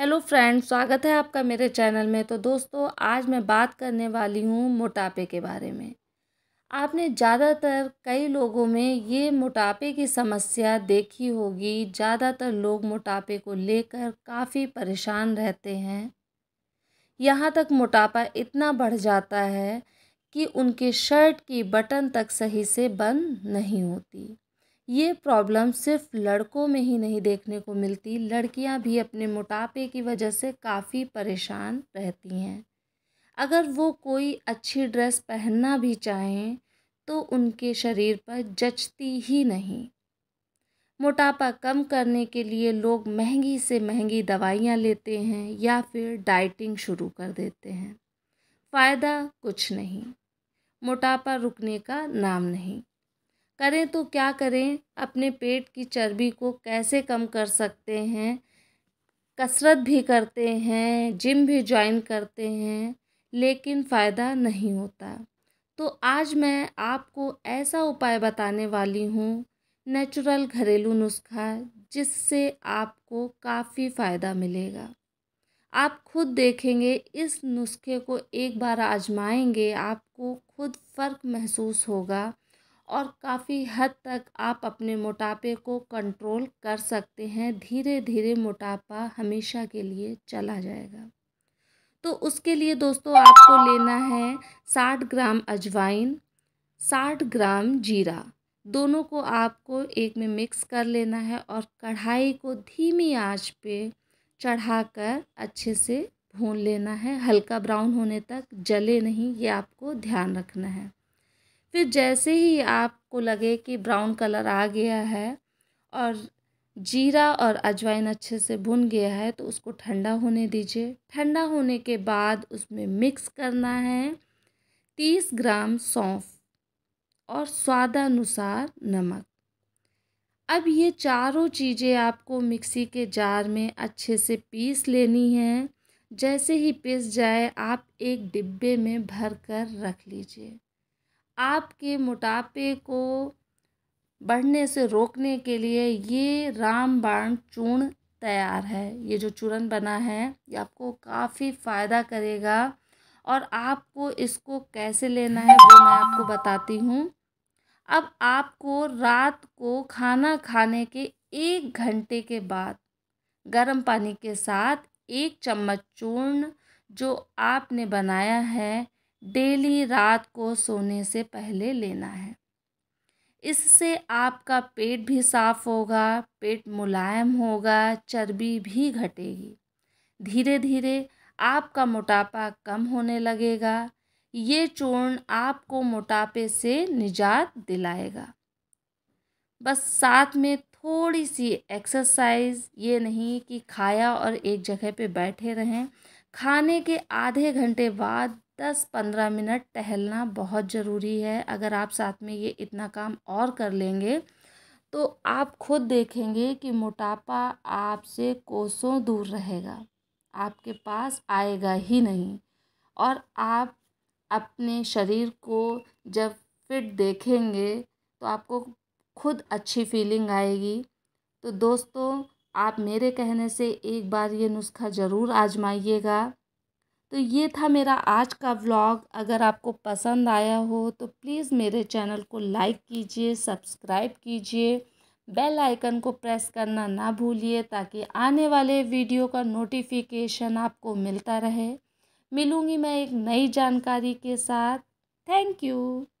hello friends स्वागत है आपका मेरे चैनल में तो दोस्तों आज मैं बात करने वाली हूँ मोटापे के बारे में आपने ज़्यादातर कई लोगों में ये मोटापे की समस्या देखी होगी ज़्यादातर लोग मोटापे को लेकर काफ़ी परेशान रहते हैं यहाँ तक मोटापा इतना बढ़ जाता है कि उनके शर्ट की बटन तक सही से बंद नहीं होती ये प्रॉब्लम सिर्फ लड़कों में ही नहीं देखने को मिलती लड़कियां भी अपने मोटापे की वजह से काफ़ी परेशान रहती हैं अगर वो कोई अच्छी ड्रेस पहनना भी चाहें तो उनके शरीर पर जचती ही नहीं मोटापा कम करने के लिए लोग महंगी से महंगी दवाइयाँ लेते हैं या फिर डाइटिंग शुरू कर देते हैं फ़ायदा कुछ नहीं मोटापा रुकने का नाम नहीं करें तो क्या करें अपने पेट की चर्बी को कैसे कम कर सकते हैं कसरत भी करते हैं जिम भी ज्वाइन करते हैं लेकिन फ़ायदा नहीं होता तो आज मैं आपको ऐसा उपाय बताने वाली हूँ नेचुरल घरेलू नुस्खा जिससे आपको काफ़ी फ़ायदा मिलेगा आप खुद देखेंगे इस नुस्खे को एक बार आजमाएंगे आपको खुद फ़र्क महसूस होगा और काफ़ी हद तक आप अपने मोटापे को कंट्रोल कर सकते हैं धीरे धीरे मोटापा हमेशा के लिए चला जाएगा तो उसके लिए दोस्तों आपको लेना है साठ ग्राम अजवाइन साठ ग्राम जीरा दोनों को आपको एक में मिक्स कर लेना है और कढ़ाई को धीमी आंच पे चढ़ाकर अच्छे से भून लेना है हल्का ब्राउन होने तक जले नहीं ये आपको ध्यान रखना है फिर जैसे ही आपको लगे कि ब्राउन कलर आ गया है और जीरा और अजवाइन अच्छे से भुन गया है तो उसको ठंडा होने दीजिए ठंडा होने के बाद उसमें मिक्स करना है तीस ग्राम सौंफ और स्वादानुसार नमक अब ये चारों चीज़ें आपको मिक्सी के जार में अच्छे से पीस लेनी है जैसे ही पीस जाए आप एक डिब्बे में भर कर रख लीजिए आपके मोटापे को बढ़ने से रोकने के लिए ये रामबाण चूर्ण तैयार है ये जो चूर्ण बना है ये आपको काफ़ी फ़ायदा करेगा और आपको इसको कैसे लेना है वो मैं आपको बताती हूँ अब आपको रात को खाना खाने के एक घंटे के बाद गर्म पानी के साथ एक चम्मच चूर्ण जो आपने बनाया है डेली रात को सोने से पहले लेना है इससे आपका पेट भी साफ होगा पेट मुलायम होगा चर्बी भी घटेगी धीरे धीरे आपका मोटापा कम होने लगेगा ये चूर्ण आपको मोटापे से निजात दिलाएगा बस साथ में थोड़ी सी एक्सरसाइज ये नहीं कि खाया और एक जगह पे बैठे रहें खाने के आधे घंटे बाद दस पंद्रह मिनट टहलना बहुत ज़रूरी है अगर आप साथ में ये इतना काम और कर लेंगे तो आप खुद देखेंगे कि मोटापा आपसे कोसों दूर रहेगा आपके पास आएगा ही नहीं और आप अपने शरीर को जब फिट देखेंगे तो आपको खुद अच्छी फीलिंग आएगी तो दोस्तों आप मेरे कहने से एक बार ये नुस्खा ज़रूर आजमाइएगा तो ये था मेरा आज का व्लॉग अगर आपको पसंद आया हो तो प्लीज़ मेरे चैनल को लाइक कीजिए सब्सक्राइब कीजिए बेल आइकन को प्रेस करना ना भूलिए ताकि आने वाले वीडियो का नोटिफिकेशन आपको मिलता रहे मिलूँगी मैं एक नई जानकारी के साथ थैंक यू